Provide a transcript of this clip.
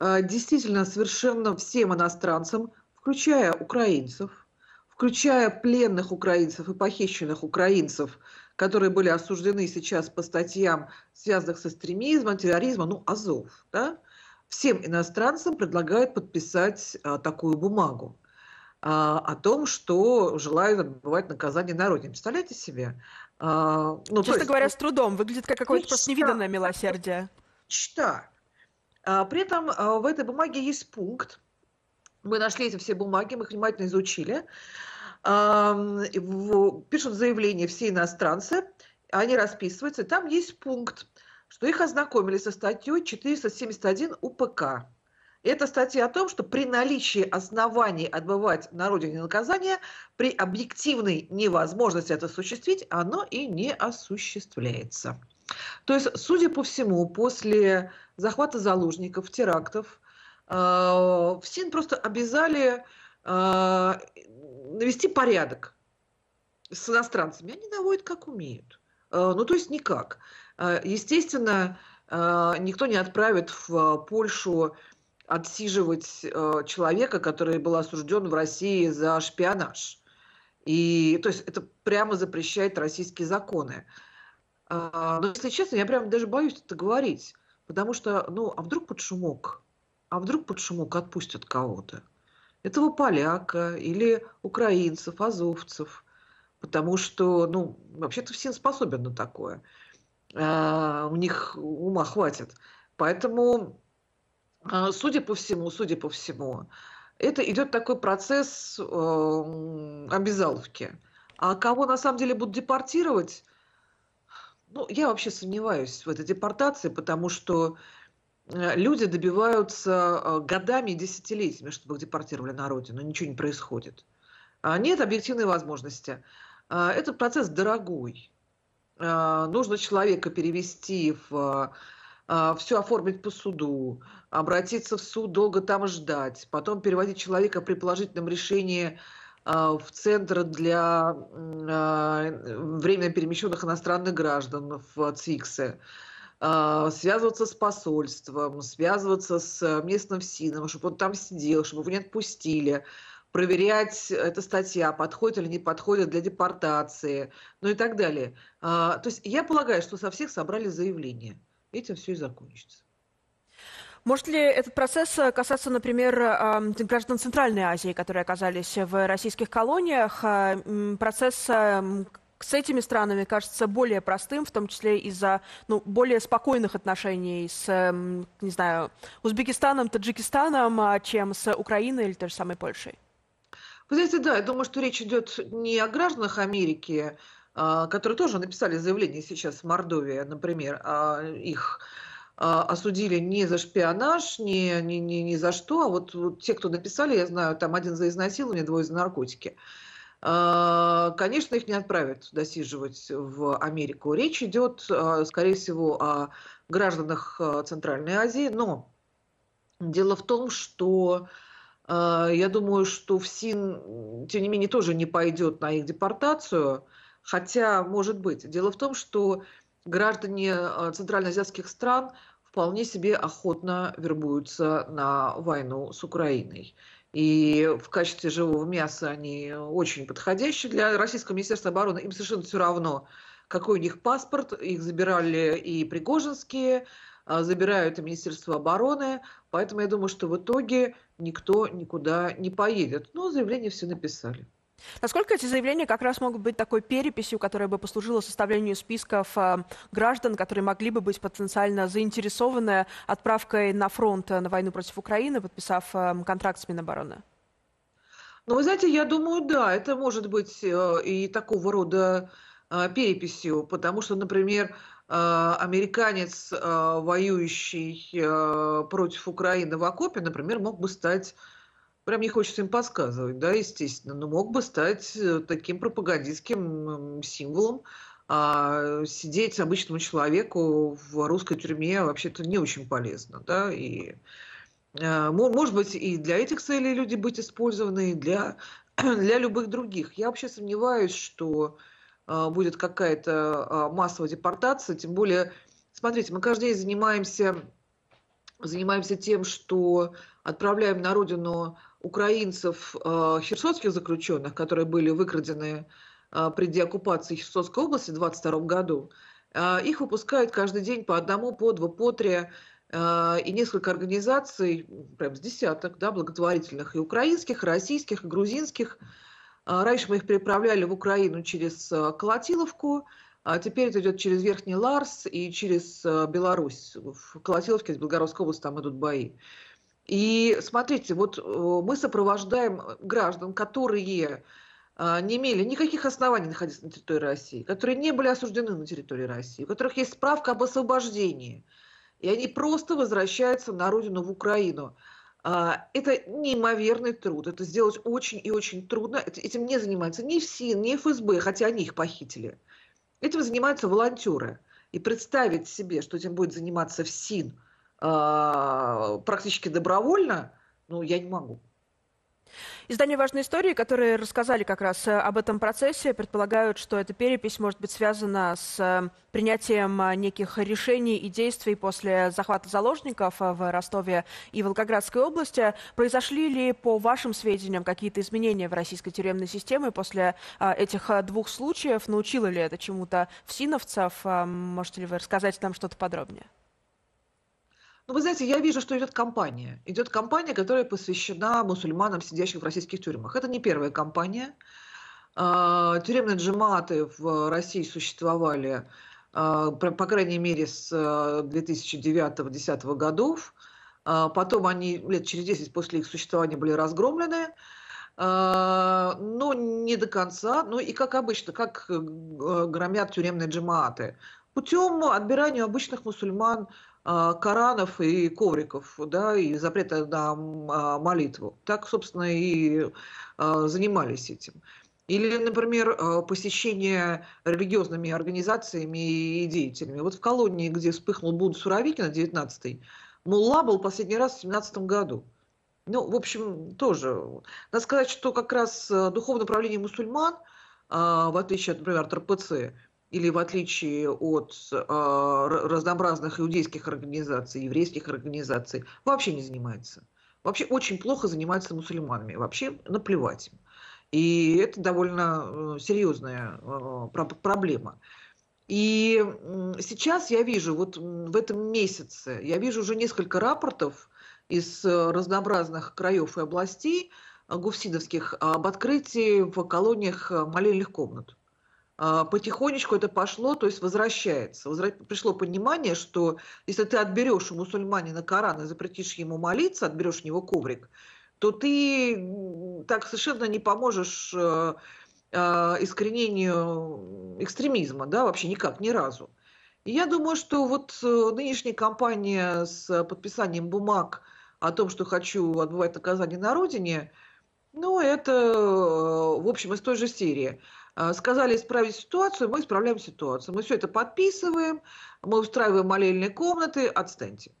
А, действительно совершенно всем иностранцам, включая украинцев, включая пленных украинцев и похищенных украинцев, которые были осуждены сейчас по статьям, связанных с экстремизмом, терроризмом, ну, Азов, да, всем иностранцам предлагают подписать а, такую бумагу а, о том, что желают отбывать наказание на родине. Представляете себе? А, ну, Честно есть, говоря, с трудом. Выглядит как какое-то просто невиданное милосердие. Мечта. А, при этом э, в этой бумаге есть пункт, мы нашли эти все бумаги, мы их внимательно изучили, пишут заявление все иностранцы, они расписываются, там есть пункт, что их ознакомили со статьей 471 УПК. Это статья о том, что при наличии оснований отбывать на родине наказание, при объективной невозможности это осуществить, оно и не осуществляется. То есть, судя по всему, после захвата заложников, терактов, э, СИН просто обязали э, навести порядок с иностранцами. Они наводят как умеют. Э, ну, то есть никак. Э, естественно, э, никто не отправит в Польшу отсиживать э, человека, который был осужден в России за шпионаж. И, то есть это прямо запрещает российские законы. А, но, если честно, я прям даже боюсь это говорить, потому что, ну, а вдруг под шумок, а вдруг под шумок отпустят кого-то? Этого поляка или украинцев, азовцев, потому что, ну, вообще-то все способен на такое. А, у них ума хватит. Поэтому, а, судя по всему, судя по всему, это идет такой процесс э, обязаловки. А кого на самом деле будут депортировать, ну, я вообще сомневаюсь в этой депортации, потому что э, люди добиваются э, годами и десятилетиями, чтобы их депортировали на родину, ничего не происходит. А, нет объективной возможности. А, этот процесс дорогой. А, нужно человека перевести в все оформить по суду, обратиться в суд, долго там ждать, потом переводить человека при положительном решении а, в Центр для а, временно перемещенных иностранных граждан в ЦИКСе, а, связываться с посольством, связываться с э, местным СИНом, чтобы он там сидел, чтобы его не отпустили, проверять, эта статья подходит или не подходит для депортации, ну и так далее. То есть я полагаю, что со всех собрали заявление. Этим все и закончится. Может ли этот процесс э, касаться, например, граждан Центральной Азии, которые оказались в российских колониях? Э, процесс э, с этими странами кажется более простым, в том числе из-за ну, более спокойных отношений с, не знаю, Узбекистаном, Таджикистаном, а, чем с Украиной или той же самой Польшей? Вы знаете, да, я думаю, что речь идет не о гражданах Америки, а, которые тоже написали заявление сейчас в Мордовии, например, о а, их а, осудили не за шпионаж, не, не, не, не за что, а вот, вот те, кто написали, я знаю, там один за изнасилование, двое за наркотики. А, конечно, их не отправят досиживать в Америку. Речь идет, а, скорее всего, о гражданах Центральной Азии, но дело в том, что я думаю, что ФСИН, тем не менее, тоже не пойдет на их депортацию, хотя, может быть. Дело в том, что граждане а, центральноазиатских стран вполне себе охотно вербуются на войну с Украиной. И в качестве живого мяса они очень подходящие для Российского Министерства обороны. Им совершенно все равно, какой у них паспорт. Их забирали и Пригожинские, а, забирают и Министерство обороны. Поэтому я думаю, что в итоге никто никуда не поедет. Но заявление все написали. Насколько эти заявления как раз могут быть такой переписью, которая бы послужила составлению списков э, граждан, которые могли бы быть потенциально заинтересованы отправкой на фронт э, на войну против Украины, подписав эм, контракт с Минобороны? Ну, вы знаете, я думаю, да, это может быть э, и такого рода переписью, потому что, например, американец, воюющий против Украины в окопе, например, мог бы стать прям не хочется им подсказывать, да, естественно, но ну, мог бы стать э, таким пропагандистским символом. А сидеть обычному человеку в русской тюрьме вообще-то не очень полезно, да, и э, может быть, и для этих целей люди быть использованы, и для, для любых других. Я вообще сомневаюсь, что а, будет какая-то а, массовая депортация, тем более, смотрите, мы каждый день занимаемся, занимаемся тем, что отправляем на родину украинцев, э, херсонских заключенных, которые были выкрадены э, при деоккупации Херсонской области в 22 году, э, их выпускают каждый день по одному, по два, по три, и несколько организаций, прям с десяток, да, благотворительных, и украинских, и российских, и грузинских. Раньше мы их переправляли в Украину через Колотиловку, а теперь это идет через Верхний Ларс и через Беларусь. В Колотиловке из Белгородской области там идут бои. И смотрите, вот э, мы сопровождаем э, граждан, которые а, не имели никаких оснований находиться на территории России, которые не были осуждены на территории России, у которых есть справка об освобождении, и они просто возвращаются на родину, в Украину. А, это неимоверный труд, это сделать очень и очень трудно. Этим не занимаются ни все, ни ФСБ, хотя они их похитили. Этим занимаются волонтеры. И представить себе, что этим будет заниматься ФСИН – а, практически добровольно, ну, я не могу. Издание «Важные истории», которые рассказали как раз э, об этом процессе, предполагают, что эта перепись может быть связана с э, принятием э, неких решений и действий после захвата заложников в Ростове и Волгоградской области. Произошли ли, по вашим сведениям, какие-то изменения в российской тюремной системе после этих двух случаев? Научило ли это чему-то в синовцев? Можете ли вы рассказать нам что-то подробнее? Ну, вы знаете, я вижу, что идет кампания. Идет кампания, которая посвящена мусульманам, сидящим в российских тюрьмах. Это не первая кампания. А, тюремные джематы в России существовали, а, по крайней мере, с 2009-2010 э, годов. А, потом они лет через 10 после их существования были разгромлены но не до конца. Ну и как обычно, как э, громят тюремные джематы путем отбирания обычных мусульман а, Коранов и ковриков, да, и запрета на а, молитву. Так, собственно, и а, занимались этим. Или, например, посещение религиозными организациями и деятелями. Вот в колонии, где вспыхнул Буд Суровикина, 19-й, Мулла был последний раз в 17 году. Ну, в общем, тоже. Надо сказать, что как раз духовное правление мусульман, в отличие, например, от РПЦ, или в отличие от э, разнообразных иудейских организаций, еврейских организаций, вообще не занимается. Вообще очень плохо занимается мусульманами, вообще наплевать им. И это довольно э, серьезная э, проблема. И сейчас я вижу, вот в этом месяце, я вижу уже несколько рапортов из э, разнообразных краев и областей э, гуфсидовских об открытии в колониях молельных комнат. А, потихонечку это пошло, то есть возвращается. Пришло понимание, что если ты отберешь у мусульманина Коран и запретишь ему молиться, отберешь у него коврик, то ты так совершенно не поможешь э, а, искоренению экстремизма, да, вообще никак, ни разу. И я думаю, что вот э, нынешняя кампания с подписанием бумаг о том, что хочу отбывать наказание на родине, ну, это, э, в общем, из той же серии. Э, сказали исправить ситуацию, мы исправляем ситуацию. Мы все это подписываем, мы устраиваем молельные комнаты, отстаньте.